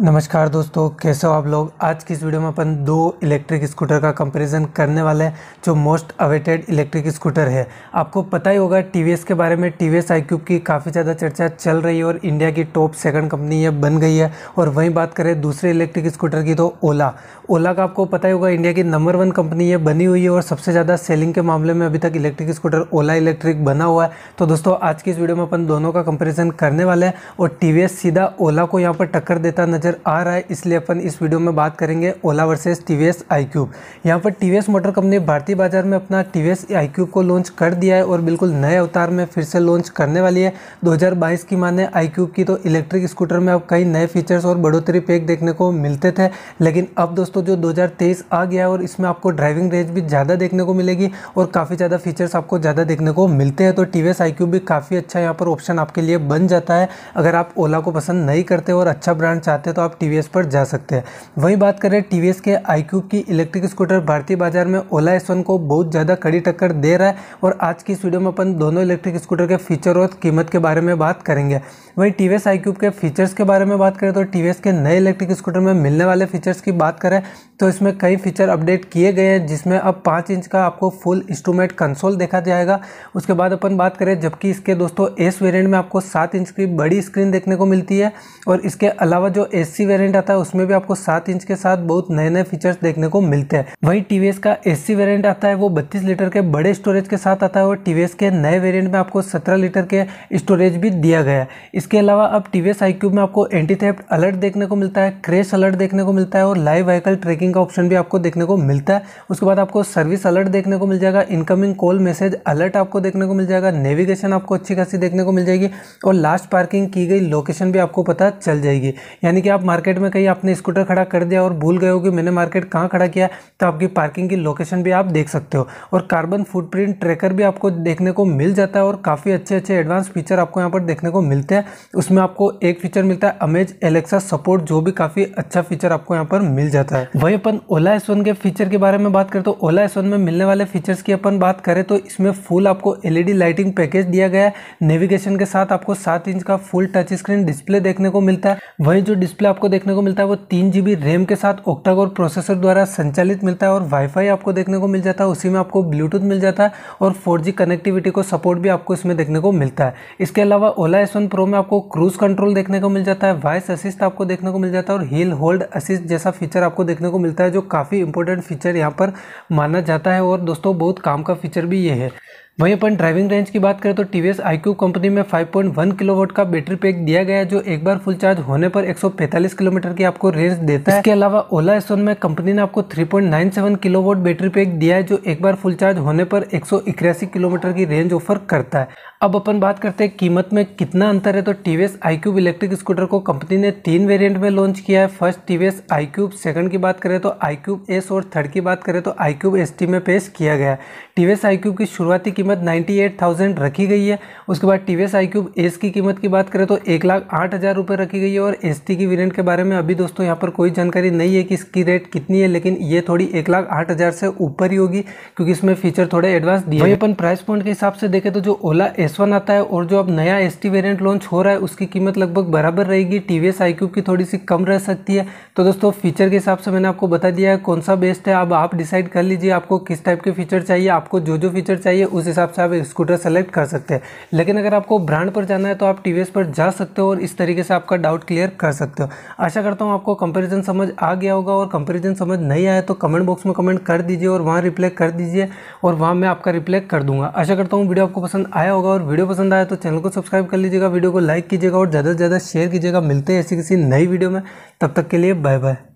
नमस्कार दोस्तों कैसे हो आप लोग आज की इस वीडियो में अपन दो इलेक्ट्रिक स्कूटर का कंपैरिजन करने वाले हैं जो मोस्ट अवेटेड इलेक्ट्रिक स्कूटर है आपको पता ही होगा टी के बारे में टी वी एस की काफ़ी ज़्यादा चर्चा चल रही है और इंडिया की टॉप सेकंड कंपनी ये बन गई है और वहीं बात करें दूसरे इलेक्ट्रिक स्कूटर की तो ओला ओला का आपको पता ही होगा इंडिया की नंबर वन कंपनी ये बनी हुई है और सबसे ज़्यादा सेलिंग के मामले में अभी तक इलेक्ट्रिक स्कूटर ओला इलेक्ट्रिक बना हुआ है तो दोस्तों आज की इस वीडियो में अपन दोनों का कंपेरिजन करने वाले हैं और टी सीधा ओला को यहाँ पर टक्कर देता नजर नज़र आ रहा है इसलिए अपन इस वीडियो में बात करेंगे Ola versus T V S iQube यहाँ पर T V S motor company भारतीय बाजार में अपना T V S iQube को लॉन्च कर दिया है और बिल्कुल नए अवतार में फिर से लॉन्च करने वाली है बाईस की माने आई क्यूब की तो इलेक्ट्रिक स्कूटर में अब कई नए फीचर्स और बढ़ोतरी पैक देखने को मिलते थे लेकिन अब दोस्तों जो दो हजार तेईस आ गया है और इसमें आपको ड्राइविंग रेंज भी ज़्यादा देखने को मिलेगी और काफ़ी ज़्यादा फीचर्स आपको ज़्यादा देखने को मिलते हैं तो T V S iQube भी काफ़ी अच्छा यहाँ पर ऑप्शन आपके लिए बन जाता है अगर आप ओला को पसंद नहीं करते और अच्छा ब्रांड चाहते तो आप टी पर जा सकते हैं वही बात करें टी के आई की इलेक्ट्रिक स्कूटर भारतीय बाजार में ओला एस को बहुत ज़्यादा कड़ी टक्कर दे रहा है और आज की स्टूडियो में अपन दोनों इलेक्ट्रिक स्कूटर के फीचर और कीमत के बारे में बात करेंगे वहीं टी वी एस आई के फीचर्स के बारे में बात करें तो टी के नए इलेक्ट्रिक स्कूटर में मिलने वाले फीचर्स की बात करें तो इसमें कई फीचर अपडेट किए गए हैं जिसमें अब पाँच इंच का आपको फुल इंस्ट्रूमेंट कंसोल देखा जाएगा उसके बाद अपन बात करें जबकि इसके दोस्तों एस वेरिएंट में आपको सात इंच की बड़ी स्क्रीन देखने को मिलती है और इसके अलावा जो एस एस सी वेरियंट आता है उसमें भी आपको सात इंच के साथ बहुत नए नए फीचर्स देखने को मिलते हैं वही टीवीएस का एस सी वेरियंट आता है वो बत्तीस लीटर के बड़े स्टोरेज के साथ आता है और टीवीएस के नए वेरियंट में आपको सत्रह लीटर के स्टोरेज भी दिया गया है इसके अलावा अब टीवीएस आई में आपको एंटी थेप्ट अलर्ट देखने को मिलता है क्रेश अलर्ट देखने को मिलता है और लाइव व्हीकल ट्रैकिंग का ऑप्शन भी आपको देखने को मिलता है उसके बाद आपको सर्विस अलर्ट देखने को मिल जाएगा इनकमिंग कॉल मैसेज अलर्ट आपको देखने को मिल जाएगा नेविगेशन आपको अच्छी खासी देखने को मिल जाएगी और लास्ट पार्किंग की गई लोकेशन भी आपको पता चल जाएगी यानी कि आप आप मार्केट में कहीं आपने स्कूटर खड़ा कर दिया और भूल गए हो कि मैंने मार्केट कहाँ खड़ा किया तो आपकी पार्किंग की लोकेशन भी आप देख सकते हो और कार्बन फुटप्रिंट ट्रैकर भी आपको देखने को मिल जाता है और काफ़ी अच्छे अच्छे एडवांस फीचर आपको यहाँ पर देखने को मिलते हैं उसमें आपको एक फीचर मिलता है अमेज एलेक्सा सपोर्ट जो भी काफ़ी अच्छा फीचर आपको यहाँ पर मिल जाता है वही अपन ओला एस के फीचर के बारे में बात करें तो ओला एस में मिलने वाले फीचर्स की अपन बात करें तो इसमें फुल आपको एलईडी लाइटिंग पैकेज दिया गया है नेविगेशन के साथ आपको सात इंच का फुल टच स्क्रीन डिस्प्ले देखने को मिलता है वही जो डिस्प्ले डिस्प्ले आपको देखने को मिलता है वो तीन जी रैम के साथ ओक्टागोर प्रोसेसर द्वारा संचालित मिलता है और वाईफाई आपको देखने को मिल जाता है उसी में आपको ब्लूटूथ मिल जाता है और फोर कनेक्टिविटी को सपोर्ट भी आपको इसमें देखने को मिलता है इसके अलावा ओला एस प्रो में आपको क्रूज कंट्रोल देखने को मिल जाता है वॉइस असिस्ट आपको देखने को मिल जाता है और हील होल्ड असिस्ट जैसा फीचर आपको देखने को मिलता है जो काफ़ी इंपॉर्टेंट फीचर यहाँ पर माना जाता है और दोस्तों बहुत काम का फीचर भी ये है वहीं अपन ड्राइविंग रेंज की बात करें तो टी वी कंपनी में 5.1 किलोवाट का बैटरी पैक दिया गया है जो एक बार फुल चार्ज होने पर 145 किलोमीटर की आपको रेंज देता है इसके अलावा ओला एस में कंपनी ने आपको 3.97 किलोवाट बैटरी पैक दिया है जो एक बार फुल चार्ज होने पर एक किलोमीटर की रेंज ऑफर करता है अब अपन बात करते हैं कीमत में कितना अंतर है तो टी वी इलेक्ट्रिक स्कूटर को कंपनी ने तीन वेरियंट में लॉन्च किया है फर्स्ट टी वी सेकंड की बात करें तो आई एस और थर्ड की बात करें तो आई क्यूब में पेश किया गया टी वी की शुरुआती कीमत 98,000 रखी गई है उसके बाद टी वी एस की कीमत की बात करें तो एक लाख आठ हज़ार रुपये रखी गई है और एस टी की वेरियंट के बारे में अभी दोस्तों यहाँ पर कोई जानकारी नहीं है कि इसकी रेट कितनी है लेकिन ये थोड़ी एक लाख आठ हज़ार से ऊपर ही होगी क्योंकि इसमें फीचर थोड़े एडवांस दिए वही अपन प्राइस पॉइंट के हिसाब से देखें तो जो ओला एस वन आता है और जो अब नया एस टी वेरियंट लॉन्च हो रहा है उसकी कीमत लगभग बराबर रहेगी टी वी आई क्यूब की थोड़ी सी कम रह सकती है तो दोस्तों फीचर के हिसाब से मैंने आपको बता दिया है कौन सा बेस्ट है अब आप डिसाइड कर लीजिए आपको किस टाइप के फीचर चाहिए आपको जो जो फीचर चाहिए उस हिसाब हिसाब से आप स्कूटर सेलेक्ट कर सकते हैं लेकिन अगर आपको ब्रांड पर जाना है तो आप टी पर जा सकते हो और इस तरीके से आपका डाउट क्लियर कर सकते हो आशा करता हूँ आपको कंपेरिजन समझ आ गया होगा और कंपेरिजन समझ नहीं आया तो कमेंट बॉक्स में कमेंट कर दीजिए और वहाँ रिप्लाई कर दीजिए और वहाँ मैं आपका रिप्लाई कर दूंगा आशा करता हूँ वीडियो आपको पसंद आया होगा और वीडियो पसंद आया तो चैनल को सब्सक्राइब कर लीजिएगा वीडियो को लाइक कीजिएगा और ज़्यादा से ज़्यादा शेयर कीजिएगा मिलते हैं ऐसी किसी नई वीडियो में तब तक के लिए बाय बाय